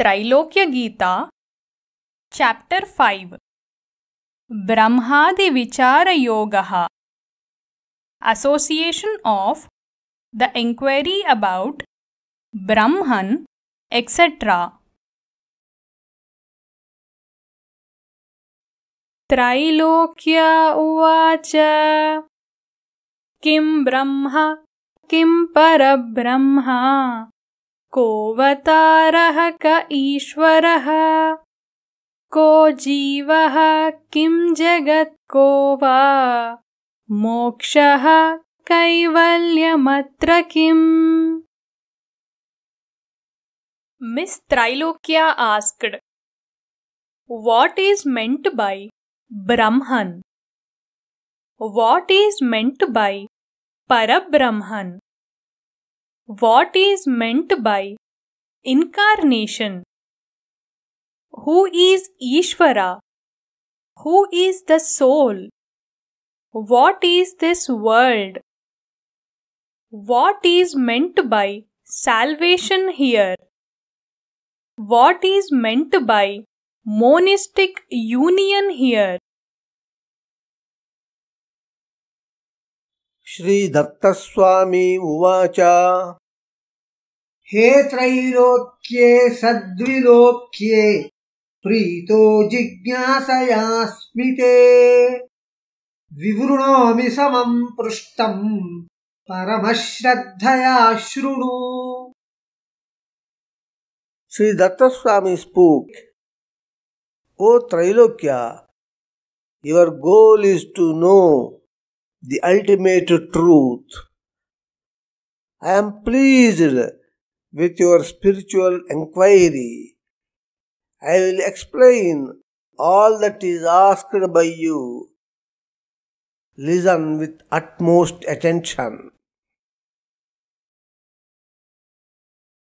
त्रैलोक्य गीता ब्रह्मादि विचार योग association of the inquiry about Brahman etcetera त्रैलोक्य उवाच किं ब्रह्म किं परब्रह्म कोवतार क ईश्वर को जीव किं जगत् मोक्ष कैवल्यमत्र कि Miss Trailokya asked what is meant by Brahman what is meant by Parabrahman What is meant by incarnation? Who is Ishvara? Who is the soul? What is this world? What is meant by salvation here? What is meant by monistic union here? Shri Datta Swami उवाच हे त्रैलोक्ये सद्विलोक्ये प्रीतो जिज्ञासयास्मि ते विवृणोमि समम् पृष्टम् परमश्रद्धया शृणु Shri दत्तस्वामी spoke O Trailokya, your goal is to know the ultimate truth. I am pleased with your spiritual inquiry. I will explain all that is asked by you. Listen with utmost attention.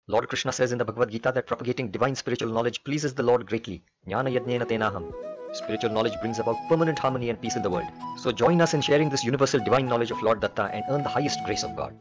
Lord Krishna says in the Bhagavad Gita that propagating divine spiritual knowledge pleases the Lord greatly. Jnana yajnana tenaham. Spiritual knowledge brings about permanent harmony and peace in the world. So join us in sharing this universal divine knowledge of Lord Datta and earn the highest grace of God.